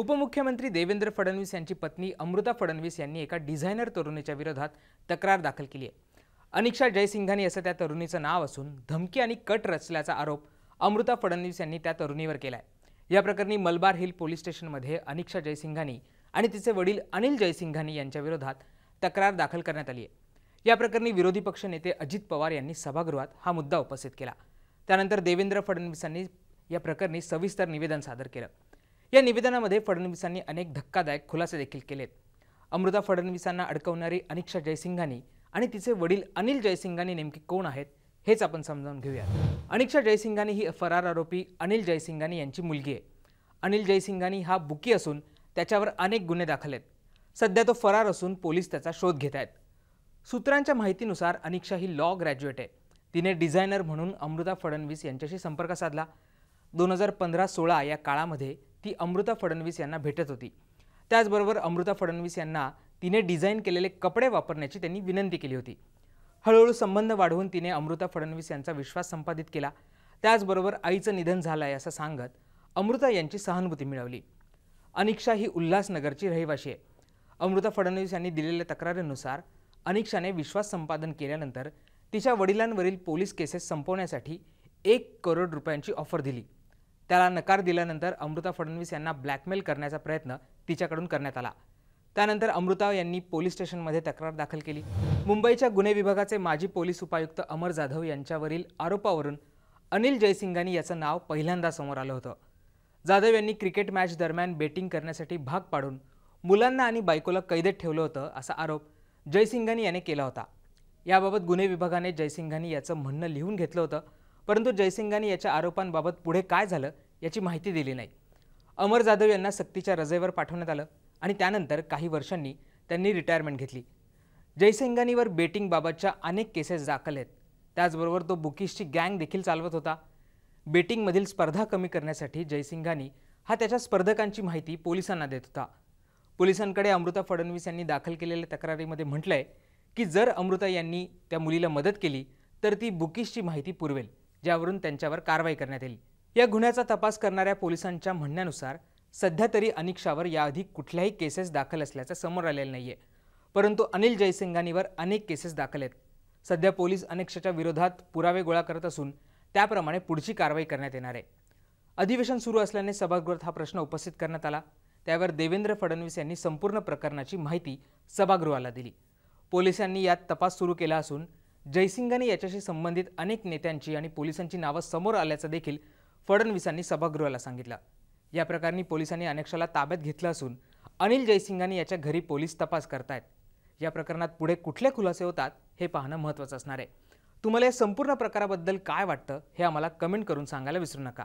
उपमुख्यमंत्री देवेंद्र फडणवीस यांची पत्नी अमृता फडणवीस यांनी एका डिझायनर तरुणीच्या विरोधात तक्रार दाखल केली आहे अनिक्षा जयसिंघानी असं त्या तरुणीचं नाव असून धमकी आणि कट रचल्याचा आरोप अमृता फडणवीस यांनी त्या तरुणीवर केला आहे या प्रकरणी मलबार हिल पोलीस स्टेशनमध्ये अनिक्षा जयसिंघानी आणि तिचे वडील अनिल जयसिंघानी यांच्या विरोधात तक्रार दाखल करण्यात आली आहे या प्रकरणी विरोधी पक्ष नेते अजित पवार यांनी सभागृहात हा मुद्दा उपस्थित केला त्यानंतर देवेंद्र फडणवीसांनी या प्रकरणी सविस्तर निवेदन सादर केलं या निवेदनामध्ये फडणवीसांनी अनेक धक्कादायक खुलासे देखील केलेत अमृता फडणवीसांना अडकवणारी अनिक्षा जयसिंघानी आणि तिचे वडील अनिल जयसिंघानी नेमके कोण आहेत हेच आपण समजावून घेऊया अनिक्षा जयसिंघानी ही फरार आरोपी अनिल जयसिंघानी यांची मुलगी आहे अनिल जयसिंघानी हा बुकी असून त्याच्यावर अनेक गुन्हे दाखल आहेत सध्या तो फरार असून पोलीस त्याचा शोध घेत आहेत सूत्रांच्या माहितीनुसार अनिक्षा ही लॉ ग्रॅज्युएट आहे तिने डिझायनर म्हणून अमृता फडणवीस यांच्याशी संपर्क साधला दोन हजार पंधरा सोळा या काळामध्ये ती अमृता फडणवीस यांना भेटत होती त्याचबरोबर अमृता फडणवीस यांना तिने डिझाईन केलेले कपडे वापरण्याची त्यांनी विनंती केली होती हळूहळू संबंध वाढवून तिने अमृता फडणवीस यांचा विश्वास संपादित केला त्याचबरोबर आईचं निधन झालं आहे असं सांगत अमृता यांची सहानुभूती मिळवली अनिक्षा ही उल्हासनगरची रहिवाशी आहे अमृता फडणवीस यांनी दिलेल्या तक्रारीनुसार अनिक्षाने विश्वास संपादन केल्यानंतर तिच्या वडिलांवरील पोलीस केसेस संपवण्यासाठी एक करोड रुपयांची ऑफर दिली त्याला नकार दिल्यानंतर अमृता फडणवीस यांना ब्लॅकमेल करण्याचा प्रयत्न तिच्याकडून करण्यात आला त्यानंतर अमृता यांनी पोलीस स्टेशनमध्ये तक्रार दाखल केली मुंबईच्या गुन्हे विभागाचे माजी पोलीस उपायुक्त अमर जाधव यांच्यावरील आरोपावरून अनिल जयसिंगानी याचं नाव पहिल्यांदा समोर आलं होतं जाधव यांनी क्रिकेट मॅच दरम्यान बेटिंग करण्यासाठी भाग पाडून मुलांना आणि बायकोला कैदेत ठेवलं होतं असा आरोप जयसिंघानी याने केला होता याबाबत गुन्हे विभागाने जयसिंघानी याचं म्हणणं लिहून घेतलं होतं परंतु जयसिंगांनी याच्या आरोपांबाबत पुढे काय झालं याची माहिती दिली नाही अमर जाधव यांना सक्तीच्या रजेवर पाठवण्यात आलं आणि त्यानंतर काही वर्षांनी त्यांनी रिटायरमेंट घेतली जयसिंगांनीवर बेटिंगबाबतच्या अनेक केसेस दाखल आहेत त्याचबरोबर तो बुकीशची गँग देखील चालवत होता बेटिंगमधील स्पर्धा कमी करण्यासाठी जयसिंघानी हा त्याच्या स्पर्धकांची माहिती पोलिसांना देत होता पोलिसांकडे अमृता फडणवीस यांनी दाखल केलेल्या तक्रारीमध्ये म्हटलं आहे की जर अमृता यांनी त्या मुलीला मदत केली तर ती बुकीशची माहिती पुरवेल ज्यावरून त्यांच्यावर कारवाई करण्यात येईल या गुन्ह्याचा तपास करणाऱ्या पोलिसांच्या म्हणण्यानुसार सध्या तरी अनिक्षावर याआधी कुठल्याही केसेस दाखल असल्याचं समोर आलेलं नाही परंतु अनिल जयसिंगानीवर अनेक केसेस दाखल आहेत सध्या पोलीस अनिक्षाच्या विरोधात पुरावे गोळा करत असून त्याप्रमाणे पुढची कारवाई करण्यात येणार आहे अधिवेशन सुरू असल्याने सभागृहात हा प्रश्न उपस्थित करण्यात आला त्यावर देवेंद्र फडणवीस यांनी संपूर्ण प्रकरणाची माहिती सभागृहाला दिली पोलिसांनी यात तपास सुरू केला असून जयसिंगाने याच्याशी संबंधित अनेक नेत्यांची आणि पोलिसांची नावं समोर आल्याचं देखील फडणवीसांनी सभागृहाला सांगितलं या प्रकरणी पोलिसांनी अनेक्षाला ताब्यात घेतलं असून अनिल जयसिंगाने याच्या घरी पोलीस तपास करतायत या प्रकरणात पुढे कुठले खुलासे होतात हे पाहणं महत्त्वाचं असणार आहे तुम्हाला या संपूर्ण प्रकाराबद्दल काय वाटतं हे आम्हाला कमेंट करून सांगायला विसरू नका